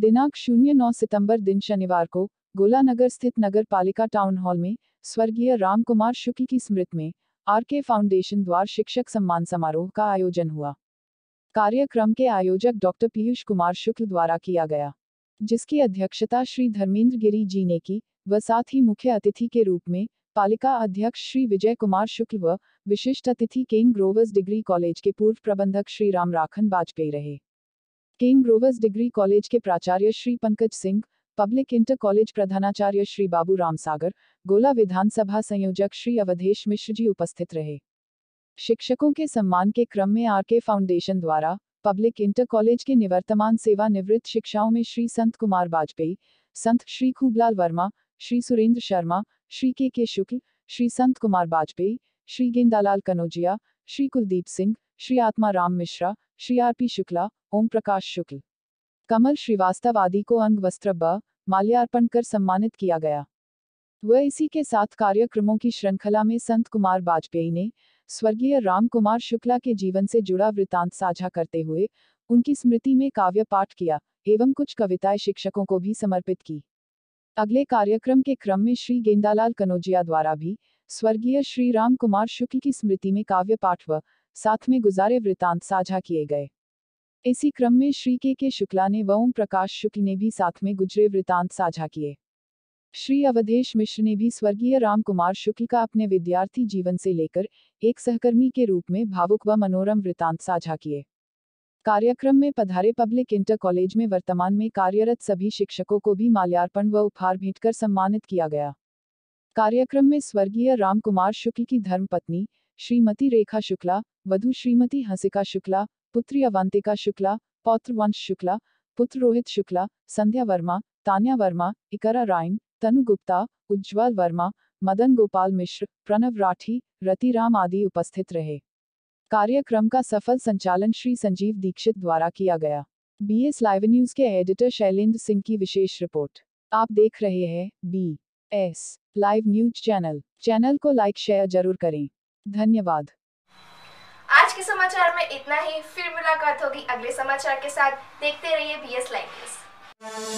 दिनांक शून्य नौ सितंबर दिन शनिवार को गोलानगर स्थित नगर पालिका टाउन हॉल में स्वर्गीय राम कुमार शुक्ल की स्मृति में आरके फाउंडेशन द्वार शिक्षक सम्मान समारोह का आयोजन हुआ कार्यक्रम के आयोजक डॉक्टर पीयूष कुमार शुक्ल द्वारा किया गया जिसकी अध्यक्षता श्री धर्मेंद्र गिरी जी ने की व साथ ही मुख्य अतिथि के रूप में पालिका अध्यक्ष श्री विजय कुमार शुक्ल व विशिष्ट अतिथि केंग ग्रोवर्स डिग्री कॉलेज के पूर्व प्रबंधक श्री राम राखन वाजपेयी रहे केम ग्रोवर्स डिग्री कॉलेज के प्राचार्य Shri Pankaj Singh public inter college प्रधानाचार्य श्री बाबू राम सागर गोला विधानसभा संयोजक श्री अवधेश मिश्र जी उपस्थित रहे शिक्षकों के सम्मान के क्रम में आरके फाउंडेशन द्वारा पब्लिक इंटर कॉलेज के निवर्तमान सेवानिवृत्त शिक्षाओं में श्री संत कुमार वाजपेयी संत श्री खूबलाल वर्मा श्री सुरेंद्र शर्मा श्री के के शुक्ल श्री संत कुमार वाजपेयी श्री गेंदालाल कनौजिया श्री कुलदीप सिंह श्री आत्मा राम मिश्रा श्री आर पी शुक्ला ओम प्रकाश शुक्ल कमल श्रीवास्तव आदि को अंग वस्त्र ब माल्यार्पण कर सम्मानित किया गया वह इसी के साथ कार्यक्रमों की श्रृंखला में संत कुमार वाजपेयी ने स्वर्गीय राम कुमार शुक्ला के जीवन से जुड़ा वृतांत साझा करते हुए उनकी स्मृति में काव्य पाठ किया एवं कुछ कविताएं शिक्षकों को भी समर्पित की अगले कार्यक्रम के क्रम में श्री गेंदालाल कनौजिया द्वारा भी स्वर्गीय श्री राम कुमार शुक्ल की स्मृति में काव्य पाठ व साथ में गुजारे वृतांत साझा किए गए इसी क्रम में श्री के के शुक्ला ने व ओम प्रकाश शुक्ल ने भी साथ में गुजरे वृतांत साझा किए श्री अवधेश मिश्र ने भी स्वर्गीय राम कुमार शुक्ल का अपने विद्यार्थी जीवन से लेकर एक सहकर्मी के रूप में भावुक व मनोरम वृतांत साझा किए कार्यक्रम में पधारे पब्लिक इंटर कॉलेज में वर्तमान में कार्यरत सभी शिक्षकों को भी माल्यार्पण व उपहार भेंट कर सम्मानित किया गया कार्यक्रम में स्वर्गीय राम कुमार शुक्ल की धर्मपत्नी श्रीमती रेखा शुक्ला वधु श्रीमती हंसिका शुक्ला पुत्री अवंतिका शुक्ला पौत्र वंश शुक्ला पुत्र रोहित शुक्ला संध्या वर्मा तान्या वर्मा इकरा रायन तनु गुप्ता उज्ज्वल वर्मा मदन गोपाल मिश्र प्रणव राठी रतिराम आदि उपस्थित रहे कार्यक्रम का सफल संचालन श्री संजीव दीक्षित द्वारा किया गया बी एस लाइव न्यूज के एडिटर शैलेंद्र सिंह की विशेष रिपोर्ट आप देख रहे हैं B S live news channel channel को लाइक शेयर जरूर करें धन्यवाद आज के समाचार में इतना ही फिर मुलाकात होगी अगले समाचार के साथ देखते रहिए बी एस लाइव न्यूज